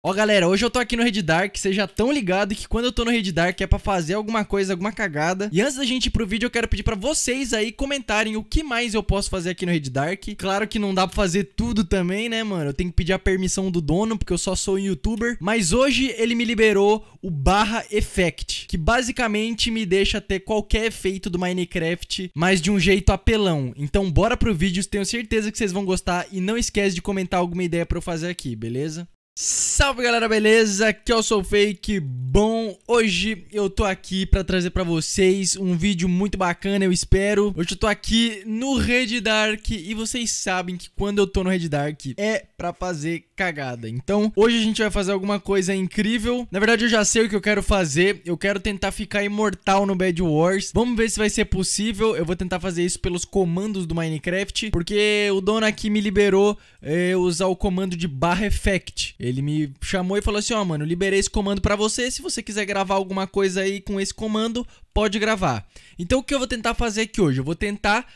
Ó galera, hoje eu tô aqui no Red Dark, seja tão ligado que quando eu tô no Red Dark é pra fazer alguma coisa, alguma cagada. E antes da gente ir pro vídeo, eu quero pedir pra vocês aí comentarem o que mais eu posso fazer aqui no Red Dark. Claro que não dá pra fazer tudo também, né mano? Eu tenho que pedir a permissão do dono, porque eu só sou um youtuber. Mas hoje ele me liberou o barra effect, que basicamente me deixa ter qualquer efeito do Minecraft, mas de um jeito apelão. Então bora pro vídeo, tenho certeza que vocês vão gostar e não esquece de comentar alguma ideia pra eu fazer aqui, beleza? Salve galera, beleza? Aqui é o Sou Fake. Bom, hoje eu tô aqui para trazer para vocês um vídeo muito bacana, eu espero. Hoje eu tô aqui no Red Dark e vocês sabem que quando eu tô no Red Dark é para fazer cagada. Então, hoje a gente vai fazer alguma coisa incrível. Na verdade, eu já sei o que eu quero fazer. Eu quero tentar ficar imortal no Bad Wars. Vamos ver se vai ser possível. Eu vou tentar fazer isso pelos comandos do Minecraft, porque o dono aqui me liberou é, usar o comando de barra effect. Ele me chamou e falou assim: Ó, oh, mano, liberei esse comando para você. Se você quiser gravar alguma coisa aí com esse comando, pode gravar. Então, o que eu vou tentar fazer aqui hoje? Eu vou tentar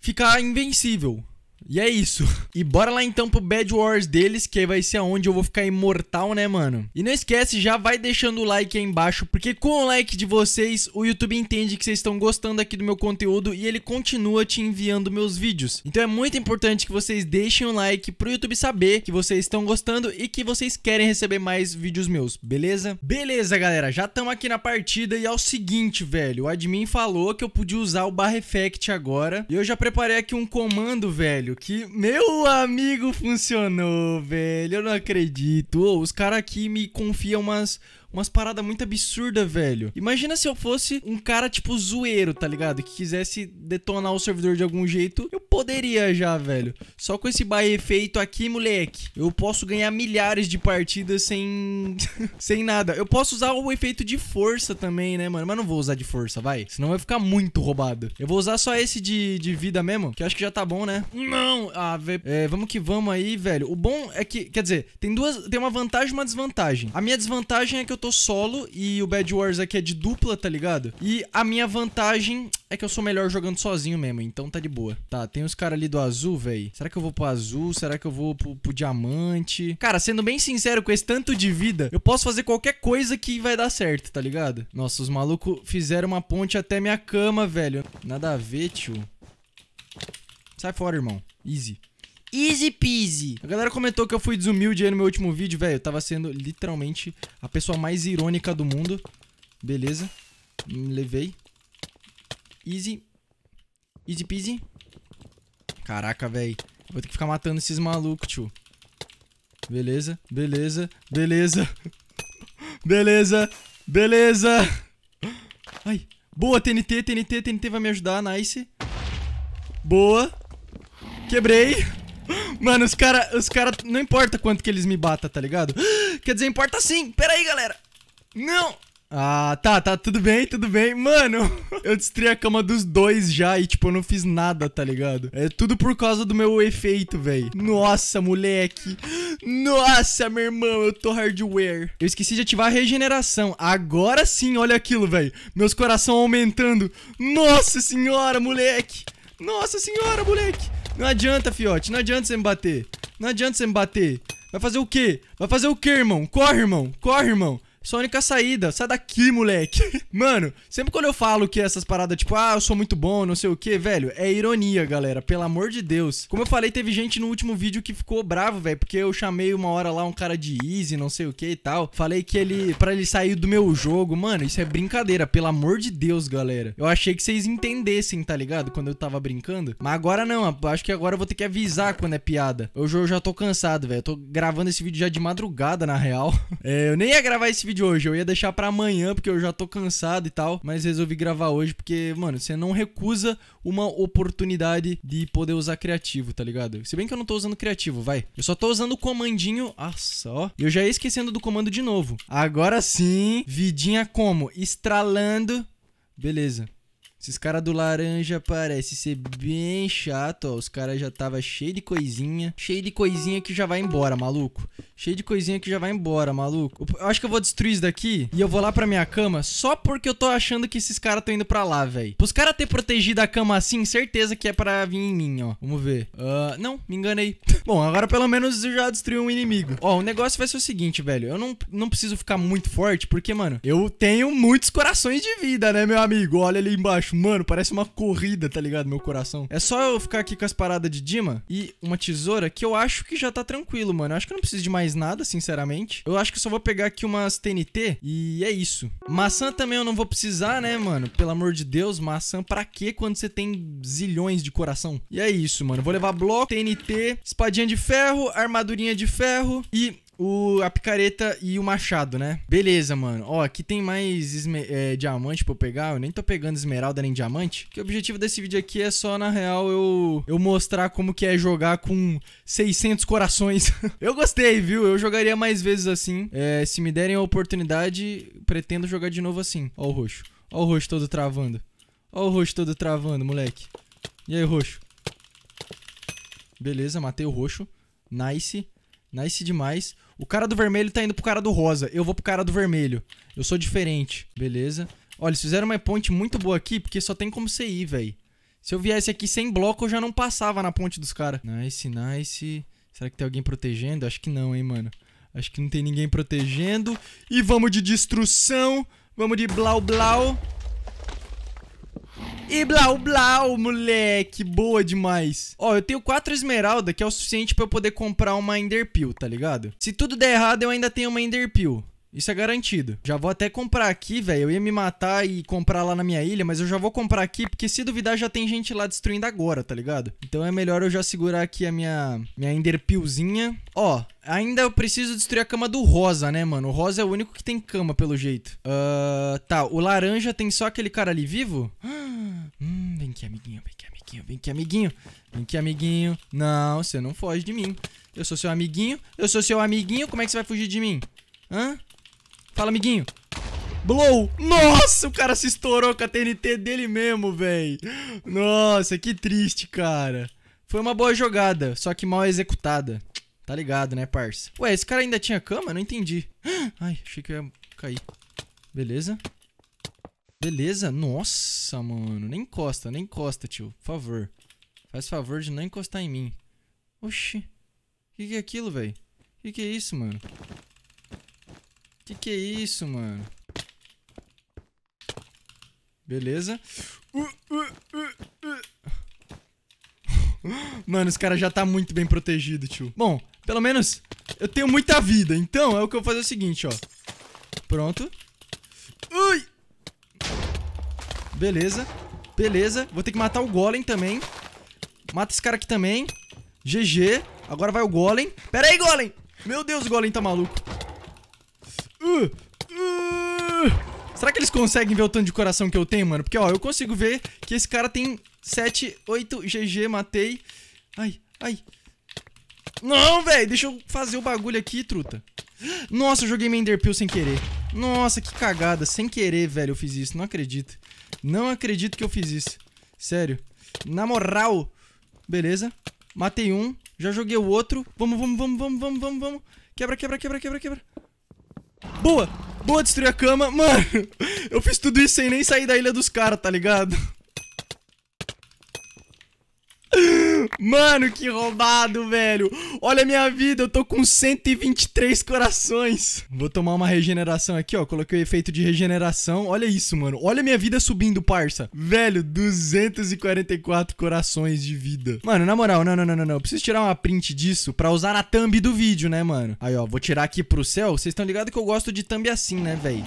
ficar invencível. E é isso. E bora lá então pro Bad Wars deles, que aí vai ser aonde eu vou ficar imortal, né, mano? E não esquece, já vai deixando o like aí embaixo, porque com o like de vocês, o YouTube entende que vocês estão gostando aqui do meu conteúdo e ele continua te enviando meus vídeos. Então é muito importante que vocês deixem o um like pro YouTube saber que vocês estão gostando e que vocês querem receber mais vídeos meus, beleza? Beleza, galera, já estamos aqui na partida e é o seguinte, velho, o admin falou que eu podia usar o Bar Effect agora e eu já preparei aqui um comando, velho, que, meu amigo, funcionou, velho. Eu não acredito. Oh, os caras aqui me confiam umas umas paradas muito absurdas, velho. Imagina se eu fosse um cara, tipo, zoeiro, tá ligado? Que quisesse detonar o servidor de algum jeito. Eu poderia já, velho. Só com esse baile efeito aqui, moleque, eu posso ganhar milhares de partidas sem... sem nada. Eu posso usar o efeito de força também, né, mano? Mas não vou usar de força, vai. Senão vai ficar muito roubado. Eu vou usar só esse de, de vida mesmo, que eu acho que já tá bom, né? Não! Ah, velho. É, vamos que vamos aí, velho. O bom é que... Quer dizer, tem duas... Tem uma vantagem e uma desvantagem. A minha desvantagem é que eu tô tô solo e o Bad Wars aqui é de dupla, tá ligado? E a minha vantagem é que eu sou melhor jogando sozinho mesmo, então tá de boa. Tá, tem os caras ali do azul, velho. Será que eu vou pro azul? Será que eu vou pro, pro diamante? Cara, sendo bem sincero, com esse tanto de vida, eu posso fazer qualquer coisa que vai dar certo, tá ligado? Nossa, os malucos fizeram uma ponte até minha cama, velho. Nada a ver, tio. Sai fora, irmão. Easy. Easy peasy. A galera comentou que eu fui desumilde aí no meu último vídeo, velho. Eu tava sendo literalmente a pessoa mais irônica do mundo. Beleza. Me levei. Easy. Easy peasy. Caraca, velho. Vou ter que ficar matando esses malucos, tio. Beleza, beleza, beleza. Beleza, beleza. Ai. Boa, TNT, TNT, TNT vai me ajudar, nice. Boa. Quebrei. Mano, os cara, os cara, não importa quanto que eles me batam, tá ligado? Quer dizer, importa sim. Pera aí, galera. Não. Ah, tá, tá, tudo bem, tudo bem. Mano, eu destruí a cama dos dois já e, tipo, eu não fiz nada, tá ligado? É tudo por causa do meu efeito, velho. Nossa, moleque. Nossa, meu irmão, eu tô hardware. Eu esqueci de ativar a regeneração. Agora sim, olha aquilo, velho. Meus coração aumentando. Nossa senhora, moleque. Nossa senhora, moleque. Não adianta, fiote. Não adianta você me bater. Não adianta você me bater. Vai fazer o quê? Vai fazer o quê, irmão? Corre, irmão. Corre, irmão. Sonic a saída. Sai daqui, moleque. Mano, sempre quando eu falo que essas paradas, tipo, ah, eu sou muito bom, não sei o que, velho, é ironia, galera. Pelo amor de Deus. Como eu falei, teve gente no último vídeo que ficou bravo, velho, porque eu chamei uma hora lá um cara de easy, não sei o que e tal. Falei que ele, para ele sair do meu jogo, mano, isso é brincadeira. Pelo amor de Deus, galera. Eu achei que vocês entendessem, tá ligado? Quando eu tava brincando. Mas agora não, acho que agora eu vou ter que avisar quando é piada. Hoje eu já tô cansado, velho. Tô gravando esse vídeo já de madrugada, na real. É, eu nem ia gravar esse vídeo vídeo hoje. Eu ia deixar para amanhã, porque eu já tô cansado e tal. Mas resolvi gravar hoje, porque, mano, você não recusa uma oportunidade de poder usar criativo, tá ligado? Se bem que eu não tô usando criativo, vai. Eu só tô usando o comandinho. Ah, só. E eu já ia esquecendo do comando de novo. Agora sim, vidinha como? Estralando. Beleza. Esses caras do laranja parece ser bem chato, ó. Os caras já tava cheio de coisinha. Cheio de coisinha que já vai embora, maluco. Cheio de coisinha que já vai embora, maluco. Eu acho que eu vou destruir isso daqui e eu vou lá pra minha cama só porque eu tô achando que esses caras tão indo pra lá, velho. os caras ter protegido a cama assim, certeza que é pra vir em mim, ó. Vamos ver. Uh, não, me enganei. Bom, agora pelo menos eu já destruí um inimigo. Ó, o negócio vai ser o seguinte, velho. Eu não, não preciso ficar muito forte porque, mano, eu tenho muitos corações de vida, né, meu amigo? Olha ali embaixo Mano, parece uma corrida, tá ligado? Meu coração. É só eu ficar aqui com as paradas de Dima e uma tesoura que eu acho que já tá tranquilo, mano. Eu acho que eu não preciso de mais nada, sinceramente. Eu acho que eu só vou pegar aqui umas TNT e é isso. Maçã também eu não vou precisar, né, mano? Pelo amor de Deus, maçã pra quê quando você tem zilhões de coração? E é isso, mano. Vou levar bloco, TNT, espadinha de ferro, armadurinha de ferro e o, a picareta e o machado, né? Beleza, mano. Ó, aqui tem mais é, diamante pra eu pegar. Eu nem tô pegando esmeralda nem diamante. Que o objetivo desse vídeo aqui é só, na real, eu, eu mostrar como que é jogar com 600 corações. eu gostei, viu? Eu jogaria mais vezes assim. É, se me derem a oportunidade, pretendo jogar de novo assim. Ó o roxo. Ó o roxo todo travando. Ó o roxo todo travando, moleque. E aí, roxo? Beleza, matei o roxo. Nice. Nice demais. O cara do vermelho tá indo pro cara do rosa. Eu vou pro cara do vermelho. Eu sou diferente. Beleza. Olha, eles fizeram uma ponte muito boa aqui, porque só tem como você ir, velho. Se eu viesse aqui sem bloco, eu já não passava na ponte dos caras. Nice, nice. Será que tem alguém protegendo? Acho que não, hein, mano. Acho que não tem ninguém protegendo. E vamos de destruição. Vamos de blau blau. E blau blau, moleque, boa demais. Ó, eu tenho quatro esmeralda, que é o suficiente pra eu poder comprar uma enderpeel, tá ligado? Se tudo der errado, eu ainda tenho uma enderpeel. Isso é garantido. Já vou até comprar aqui, velho. Eu ia me matar e comprar lá na minha ilha, mas eu já vou comprar aqui, porque se duvidar já tem gente lá destruindo agora, tá ligado? Então é melhor eu já segurar aqui a minha, minha enderpilzinha. Ó, ainda eu preciso destruir a cama do rosa, né, mano? O rosa é o único que tem cama, pelo jeito. Uh, tá, o laranja tem só aquele cara ali vivo? Ah! aqui, amiguinho, vem aqui, amiguinho, vem aqui, amiguinho. Vem aqui, amiguinho. Não, você não foge de mim. Eu sou seu amiguinho. Eu sou seu amiguinho. Como é que você vai fugir de mim? Hã? Fala, amiguinho. Blow! Nossa, o cara se estourou com a TNT dele mesmo, velho. Nossa, que triste, cara. Foi uma boa jogada, só que mal executada. Tá ligado, né, parça? Ué, esse cara ainda tinha cama? Não entendi. Ai, achei que eu ia cair. Beleza. Beleza? Nossa, mano. Nem encosta, nem encosta, tio. Por favor. Faz favor de não encostar em mim. Oxi. Que que é aquilo, velho? Que que é isso, mano? Que que é isso, mano? Beleza. Uh, uh, uh, mano, os caras já tá muito bem protegido, tio. Bom, pelo menos eu tenho muita vida. Então, é o que eu vou fazer é o seguinte, ó. Pronto. Beleza. Beleza. Vou ter que matar o golem também. Mata esse cara aqui também. GG. Agora vai o golem. Pera aí, golem. Meu Deus, o golem tá maluco. Uh, uh. Será que eles conseguem ver o tanto de coração que eu tenho, mano? Porque, ó, eu consigo ver que esse cara tem 7, 8 GG, matei. Ai, ai. Não, velho, deixa eu fazer o bagulho aqui, truta. Nossa, eu joguei minha sem querer. Nossa, que cagada, sem querer, velho, eu fiz isso, não acredito. Não acredito que eu fiz isso. Sério. Na moral. Beleza. Matei um. Já joguei o outro. Vamos, vamos, vamos, vamos, vamos, vamos, vamos. Quebra, quebra, quebra, quebra, quebra. Boa! Boa, destruir a cama. Mano, eu fiz tudo isso sem nem sair da ilha dos caras, tá ligado? Mano, que roubado, velho. Olha a minha vida, eu tô com 123 corações. Vou tomar uma regeneração aqui, ó. Coloquei o efeito de regeneração. Olha isso, mano. Olha a minha vida subindo, parça. Velho, 244 corações de vida. Mano, na moral, não, não, não, não, Eu preciso tirar uma print disso pra usar na thumb do vídeo, né, mano? Aí, ó, vou tirar aqui pro céu. Vocês estão ligados que eu gosto de thumb assim, né, velho?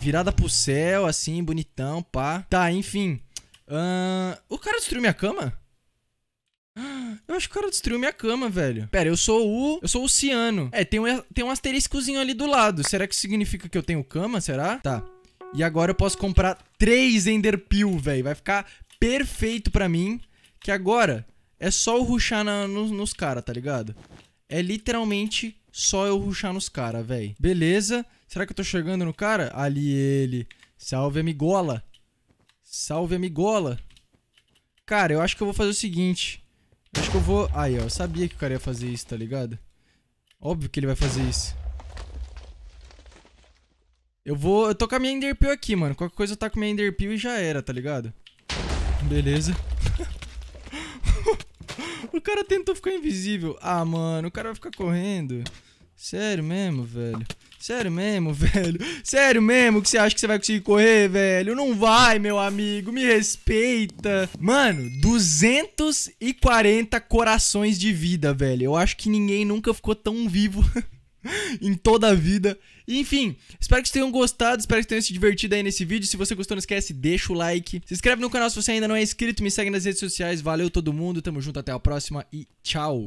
Virada pro céu, assim, bonitão, pá. Tá, enfim. Uh... o cara destruiu minha cama? Eu acho que o cara destruiu minha cama, velho. Pera, eu sou o. Eu sou o ciano. É, tem um, tem um asteriscozinho ali do lado. Será que significa que eu tenho cama? Será? Tá. E agora eu posso comprar três Enderpeel, velho. Vai ficar perfeito pra mim. Que agora é só eu ruxar na, nos, nos caras, tá ligado? É literalmente só eu ruxar nos caras, velho. Beleza. Será que eu tô chegando no cara? Ali ele. Salve, amigola. Salve, amigola. Cara, eu acho que eu vou fazer o seguinte. Acho que eu vou... Aí, ó. Eu sabia que o cara ia fazer isso, tá ligado? Óbvio que ele vai fazer isso. Eu vou... Eu tô com a minha Enderpeel aqui, mano. Qualquer coisa eu tá com a minha Enderpeel e já era, tá ligado? Beleza. o cara tentou ficar invisível. Ah, mano. O cara vai ficar correndo. Sério mesmo, velho. Sério mesmo, velho? Sério mesmo que você acha que você vai conseguir correr, velho? Não vai, meu amigo. Me respeita. Mano, 240 corações de vida, velho. Eu acho que ninguém nunca ficou tão vivo em toda a vida. Enfim, espero que vocês tenham gostado, espero que tenham se divertido aí nesse vídeo. Se você gostou, não esquece, deixa o like. Se inscreve no canal se você ainda não é inscrito, me segue nas redes sociais. Valeu todo mundo, tamo junto, até a próxima e tchau.